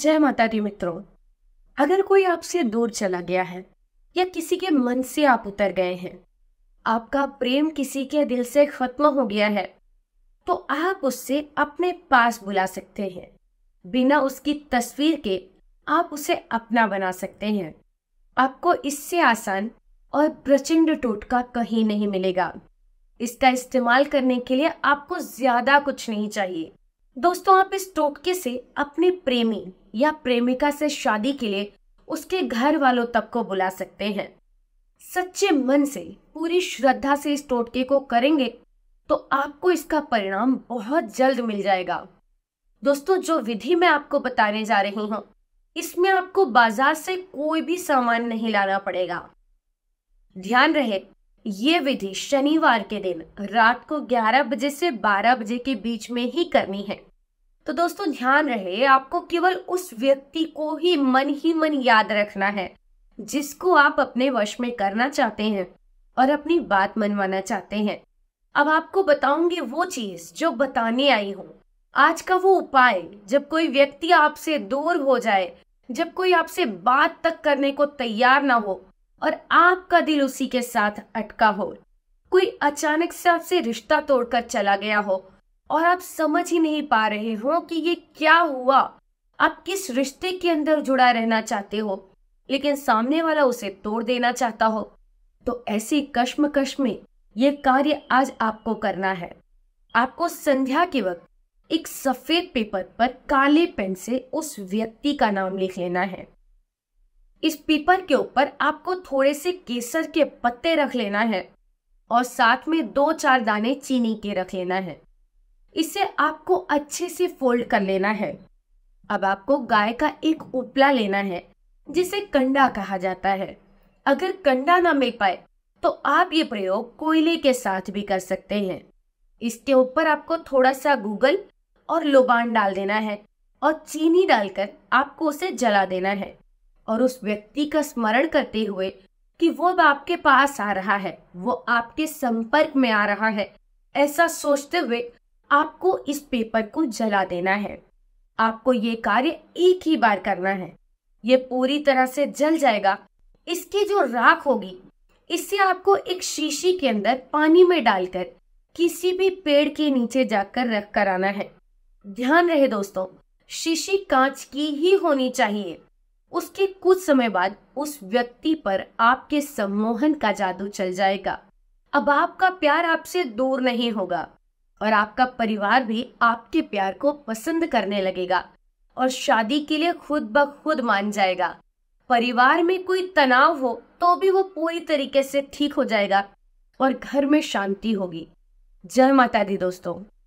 जय माता दी मित्रों अगर कोई आपसे दूर चला गया है या किसी के मन से आप उतर गए हैं आपका प्रेम किसी के दिल से खत्म हो गया है तो आप उससे अपने पास बुला सकते हैं बिना उसकी तस्वीर के आप उसे अपना बना सकते हैं आपको इससे आसान और प्रचंड टोटका कहीं नहीं मिलेगा इसका इस्तेमाल करने के लिए आपको ज्यादा कुछ नहीं चाहिए दोस्तों आप इस टोटके से अपने प्रेमी या प्रेमिका से शादी के लिए उसके घर वालों तक को बुला सकते हैं सच्चे मन से पूरी श्रद्धा से इस टोटके को करेंगे तो आपको इसका परिणाम बहुत जल्द मिल जाएगा दोस्तों जो विधि मैं आपको बताने जा रही हूँ इसमें आपको बाजार से कोई भी सामान नहीं लाना पड़ेगा ध्यान रहे ये विधि शनिवार के दिन रात को 11 बजे से 12 बजे के बीच में ही करनी है तो दोस्तों ध्यान रहे आपको केवल उस व्यक्ति को ही मन ही मन याद रखना है जिसको आप अपने वश में करना चाहते हैं और अपनी बात मनवाना चाहते हैं अब आपको बताऊंगी वो चीज जो बताने आई हूँ आज का वो उपाय जब कोई व्यक्ति आपसे दूर हो जाए जब कोई आपसे बात तक करने को तैयार ना हो और आपका दिल उसी के साथ अटका हो कोई अचानक से आपसे रिश्ता तोड़कर चला गया हो और आप समझ ही नहीं पा रहे हो कि ये क्या हुआ आप किस रिश्ते के अंदर जुड़ा रहना चाहते हो लेकिन सामने वाला उसे तोड़ देना चाहता हो तो ऐसी कश्मकश में ये कार्य आज आपको करना है आपको संध्या के वक्त एक सफेद पेपर पर काले पेन से उस व्यक्ति का नाम लिख लेना है इस पेपर के ऊपर आपको थोड़े से केसर के पत्ते रख लेना है और साथ में दो चार दाने चीनी के रख लेना है इसे आपको अच्छे से फोल्ड कर लेना है अब आपको गाय का एक उपला लेना है जिसे कंडा कहा जाता है अगर कंडा ना मिल पाए तो आप ये प्रयोग कोयले के साथ भी कर सकते हैं इसके ऊपर आपको थोड़ा सा गूगल और लोबान डाल देना है और चीनी डालकर आपको उसे जला देना है और उस व्यक्ति का स्मरण करते हुए कि वो अब आपके पास आ रहा है वो आपके संपर्क में आ रहा है ऐसा सोचते हुए आपको इस पेपर को जला देना है आपको ये कार्य एक ही बार करना है ये पूरी तरह से जल जाएगा इसकी जो राख होगी इससे आपको एक शीशी के अंदर पानी में डालकर किसी भी पेड़ के नीचे जाकर रख कर आना है ध्यान रहे दोस्तों शीशी कांच की ही होनी चाहिए उसके कुछ समय बाद उस व्यक्ति पर आपके सम्मोहन का जादू चल जाएगा अब आपका प्यार आपसे दूर नहीं होगा और आपका परिवार भी आपके प्यार को पसंद करने लगेगा और शादी के लिए खुद ब खुद मान जाएगा परिवार में कोई तनाव हो तो भी वो पूरी तरीके से ठीक हो जाएगा और घर में शांति होगी जय माता दी दोस्तों